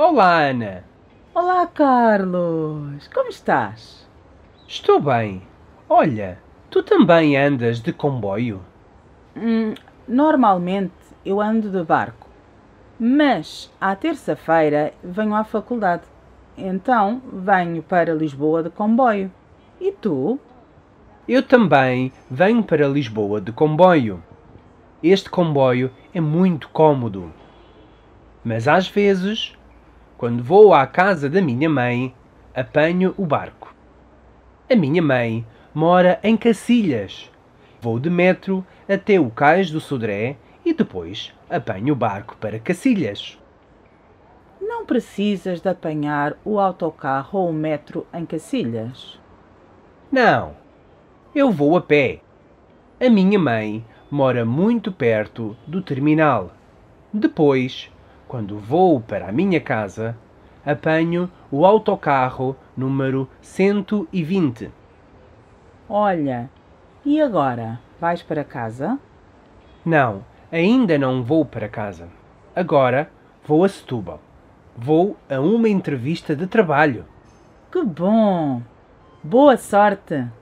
Olá, Ana. Olá, Carlos. Como estás? Estou bem. Olha, tu também andas de comboio? Hum, normalmente eu ando de barco, mas à terça-feira venho à faculdade. Então venho para Lisboa de comboio. E tu? Eu também venho para Lisboa de comboio. Este comboio é muito cômodo. Mas às vezes quando vou à casa da minha mãe, apanho o barco. A minha mãe mora em Cacilhas. Vou de metro até o cais do Sodré e depois apanho o barco para Cacilhas. Não precisas de apanhar o autocarro ou o metro em Cacilhas? Não. Eu vou a pé. A minha mãe mora muito perto do terminal. Depois quando vou para a minha casa, apanho o autocarro número 120. Olha, e agora? Vais para casa? Não, ainda não vou para casa. Agora vou a Setúbal. Vou a uma entrevista de trabalho. Que bom! Boa sorte!